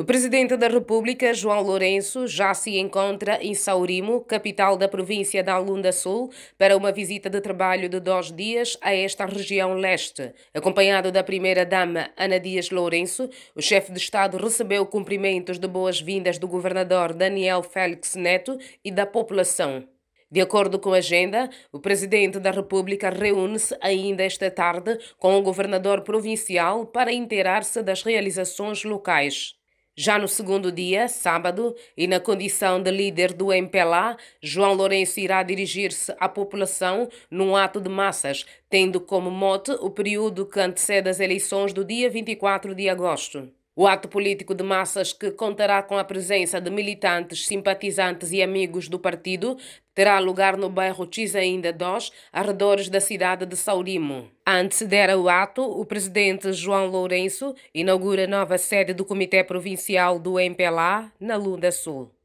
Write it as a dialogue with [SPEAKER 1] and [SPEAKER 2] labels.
[SPEAKER 1] O presidente da República, João Lourenço, já se encontra em Saurimo, capital da província da Alunda Sul, para uma visita de trabalho de dois dias a esta região leste. Acompanhado da primeira-dama Ana Dias Lourenço, o chefe de Estado recebeu cumprimentos de boas-vindas do governador Daniel Félix Neto e da população. De acordo com a agenda, o presidente da República reúne-se ainda esta tarde com o governador provincial para inteirar-se das realizações locais. Já no segundo dia, sábado, e na condição de líder do MPLA, João Lourenço irá dirigir-se à população num ato de massas, tendo como mote o período que antecede as eleições do dia 24 de agosto. O ato político de massas, que contará com a presença de militantes, simpatizantes e amigos do partido, terá lugar no bairro Inda 2, arredores da cidade de Saurimo. Anteceder o ato, o presidente João Lourenço inaugura a nova sede do Comitê Provincial do MPLA, na Lunda Sul.